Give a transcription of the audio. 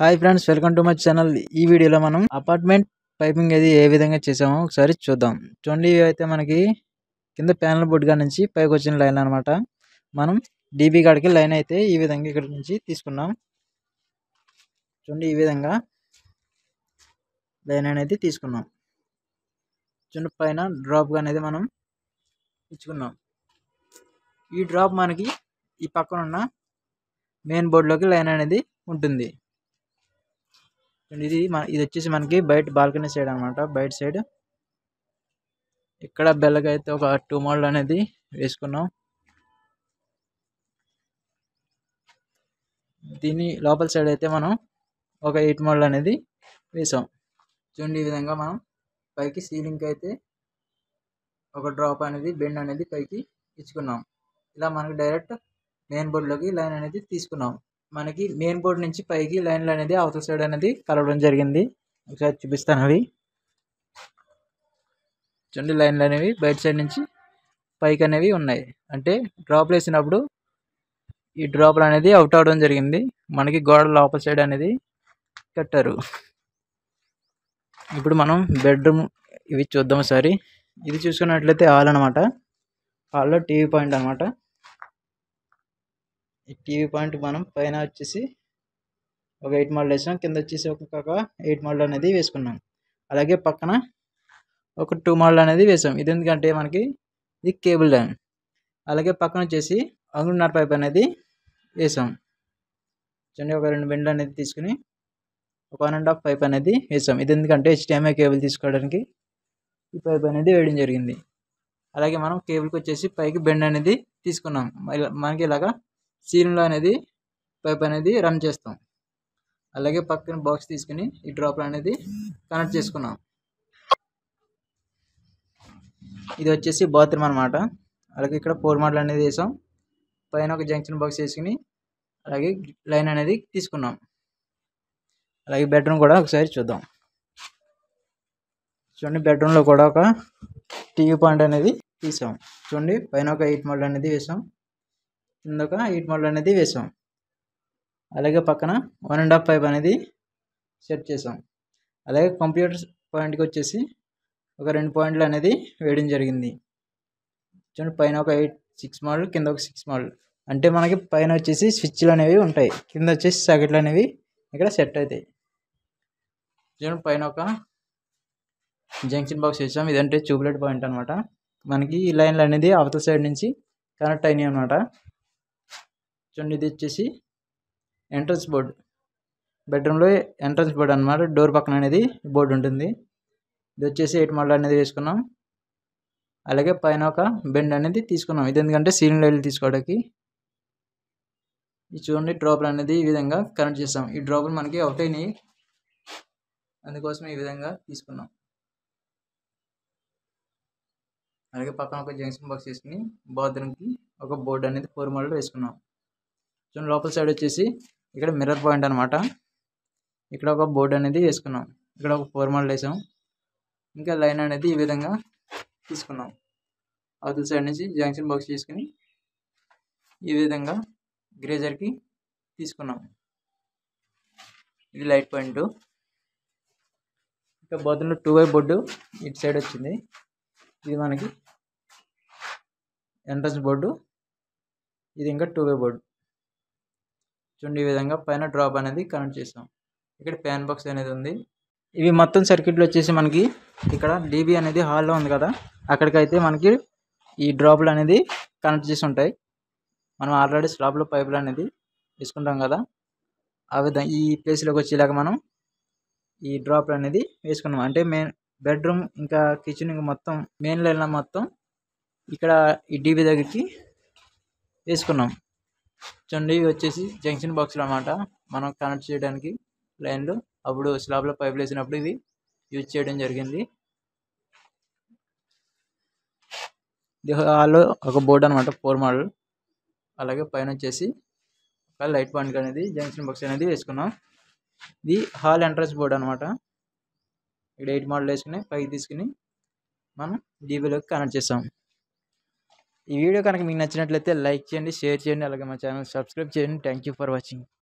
hi friends welcome to my channel ఈ వీడియోలో మనం అపార్ట్మెంట్ పైపింగ్ అది ఏ విధంగా చేసామో ఒకసారి చూద్దాం చూడండి అయితే మనకి కింద ప్యానల్ కాడ నుంచి పైకి వచ్చిన లైన్ అనమాట మనం డీబీ కాడికి లైన్ అయితే ఈ విధంగా ఇక్కడ నుంచి తీసుకున్నాం చూడండి ఈ విధంగా లైన్ అనేది తీసుకున్నాం చూడండి పైన డ్రాప్గా అనేది మనం ఇచ్చుకున్నాం ఈ డ్రాప్ మనకి ఈ పక్కన ఉన్న మెయిన్ బోర్డులోకి లైన్ అనేది ఉంటుంది అండ్ ఇది మన ఇది వచ్చేసి మనకి బయట బాల్కనీ సైడ్ అనమాట బయట సైడ్ ఇక్కడ బెల్లకైతే ఒక టూ మోడల్ అనేది వేసుకున్నాం దీని లోపల సైడ్ అయితే మనం ఒక ఎయిట్ మోడల్ అనేది వేసాం చూడండి ఈ విధంగా మనం పైకి సీలింగ్కి అయితే ఒక డ్రాప్ అనేది బెండ్ అనేది పైకి ఇచ్చుకున్నాం ఇలా మనకి డైరెక్ట్ మెయిన్ బోర్డులోకి లైన్ అనేది తీసుకున్నాం మనకి మెయిన్ బోర్డు నుంచి పైకి లైన్లు అనేది అవతల సైడ్ అనేది కలవడం జరిగింది ఒకసారి చూపిస్తాను అవి చూడండి లైన్లు అనేవి బయట సైడ్ నుంచి పైకి అనేవి ఉన్నాయి అంటే డ్రాప్లు వేసినప్పుడు ఈ డ్రాప్లు అనేది అవుట్ అవడం జరిగింది మనకి గోడ లోపల సైడ్ అనేది కట్టారు ఇప్పుడు మనం బెడ్రూమ్ ఇవి చూద్దాం ఒకసారి ఇది చూసుకున్నట్లయితే హాల్ అనమాట హాల్లో టీవీ పాయింట్ అనమాట ఈ టీవీ పాయింట్ మనం పైన వచ్చేసి ఒక ఎయిట్ మోడల్ వేసాం కింద వచ్చేసి ఒక ఎయిట్ మోడల్ అనేది వేసుకున్నాం అలాగే పక్కన ఒక టూ మోడల్ అనేది వేసాం ఇది ఎందుకంటే మనకి ఇది కేబుల్ డ్యామ్ అలాగే పక్కన వచ్చేసి అంగుడున్నర పైప్ అనేది వేసాం చూడండి ఒక రెండు బెండ్లు అనేది తీసుకుని ఒక వన్ అండ్ హాఫ్ పైప్ అనేది వేసాం ఇది ఎందుకంటే హెచ్డిఎంఐ కేబుల్ తీసుకోవడానికి ఈ పైప్ అనేది వేయడం జరిగింది అలాగే మనం కేబుల్కి వచ్చేసి పైకి బెండ్ అనేది తీసుకున్నాం మనకి ఇలాగా సీలింగ్లో అనేది పైప్ అనేది రన్ చేస్తాం అలాగే పక్కన బాక్స్ తీసుకుని ఈ డ్రాప్లు అనేది కనెక్ట్ చేసుకున్నాం ఇది వచ్చేసి బాత్రూమ్ అనమాట అలాగే ఇక్కడ ఫోర్ మోడల్ అనేది వేసాం పైన ఒక జంక్షన్ బాక్స్ వేసుకుని అలాగే లైన్ అనేది తీసుకున్నాం అలాగే బెడ్రూమ్ కూడా ఒకసారి చూద్దాం చూడండి బెడ్రూమ్లో కూడా ఒక టీవీ పాయింట్ అనేది తీసాం చూడండి పైన ఒక ఎయిట్ మోడల్ అనేది వేసాం ఇందాక హీట్ మోడల్ అనేది వేసాం అలాగే పక్కన వన్ అండ్ హాఫ్ పైప్ అనేది సెట్ చేసాం అలాగే కంప్యూటర్ పాయింట్కి వచ్చేసి ఒక రెండు పాయింట్లు అనేది వేయడం జరిగింది చూడండి పైన ఒక ఎయిట్ సిక్స్ మోడల్ కింద ఒక సిక్స్ మోడల్ అంటే మనకి పైన వచ్చేసి స్విచ్లు అనేవి ఉంటాయి కింద వచ్చేసి సాకెట్లు అనేవి ఇక్కడ సెట్ అవుతాయి చూడండి పైన ఒక జంక్షన్ బాక్స్ వేసాం ఇదంటే ట్యూబ్లైట్ పాయింట్ అనమాట మనకి ఈ లైన్లు అనేది అవతల సైడ్ నుంచి కనెక్ట్ అయినాయి అనమాట చూడండి ఇది వచ్చేసి ఎంట్రన్స్ బోర్డు బెడ్రూమ్లో ఎంట్రన్స్ బోర్డు అనమాట డోర్ పక్కన అనేది బోర్డు ఉంటుంది ఇది వచ్చేసి ఎయిట్ మోడల్ అనేది వేసుకున్నాం అలాగే పైన ఒక బెండ్ అనేది తీసుకున్నాం ఇది ఎందుకంటే సీలింగ్ లైట్లు తీసుకోవడానికి ఇది చూడండి డ్రాప్లు అనేది ఈ విధంగా కనెక్ట్ చేస్తాం ఈ డ్రాప్లు మనకి ఒకటేని అందుకోసం ఈ విధంగా తీసుకున్నాం అలాగే పక్కన ఒక జంక్షన్ బాక్స్ వేసుకుని బాత్రూమ్కి ఒక బోర్డు అనేది ఫోర్ మోడల్ వేసుకున్నాం చూడండి లోపల సైడ్ వచ్చేసి ఇక్కడ మిర్రర్ పాయింట్ అనమాట ఇక్కడ ఒక బోర్డు అనేది వేసుకున్నాం ఇక్కడ ఒక ఫోర్ మాల్ వేసాం ఇంకా లైన్ అనేది ఈ విధంగా తీసుకున్నాం అవతల సైడ్ నుంచి జాంక్షన్ బాక్స్ తీసుకుని ఈ విధంగా గ్రేజర్కి తీసుకున్నాం ఇది లైట్ పాయింట్ ఇంకా బోతంలో టూ వై బోర్డు ఇటు సైడ్ వచ్చింది ఇది మనకి ఎంట్రన్స్ బోర్డు ఇది ఇంకా టూ వే బోర్డు చూడండి ఈ విధంగా పైన డ్రాప్ అనేది కనెక్ట్ చేసాం ఇక్కడ ఫ్యాన్ బాక్స్ అనేది ఉంది ఇవి మొత్తం సర్క్యూట్లు వచ్చేసి మనకి ఇక్కడ డీబీ అనేది హాల్లో ఉంది కదా అక్కడికైతే మనకి ఈ డ్రాప్లు అనేది కనెక్ట్ చేసి ఉంటాయి మనం ఆల్రెడీ స్లాబ్లో పైపులు అనేది వేసుకుంటాం కదా ఆ విధంగా ఈ ప్లేస్లోకి వచ్చేలాగా మనం ఈ డ్రాప్లు అనేది వేసుకున్నాం అంటే మెయిన్ బెడ్రూమ్ ఇంకా కిచెన్ ఇంకా మొత్తం మెయిన్లో లైన్ మొత్తం ఇక్కడ ఈ డీబీ దగ్గరికి వేసుకున్నాం చూడండి ఇవి వచ్చేసి జంక్షన్ బాక్స్లు అనమాట మనం కనెక్ట్ చేయడానికి లైన్లు అప్పుడు స్లాబ్లో పైపులు వేసినప్పుడు ఇవి యూజ్ చేయడం జరిగింది హాల్లో ఒక బోర్డు అనమాట ఫోర్ మోడల్ అలాగే పైన వచ్చేసి ఒక లైట్ పాయింట్ అనేది జంక్షన్ బాక్స్ అనేది వేసుకున్నాం ఇది హాల్ ఎంట్రన్స్ బోర్డు అనమాట ఇక్కడ ఎయిట్ మోడల్ వేసుకుని పైకి తీసుకుని మనం డీబీలోకి కనెక్ట్ చేస్తాం ఈ వీడియో కనుక మీకు నచ్చినట్లయితే లైక్ చేయండి షేర్ చేయండి అలాగే మా ఛానల్ సబ్స్క్రైబ్ చేయండి థ్యాంక్ ఫర్ వాచింగ్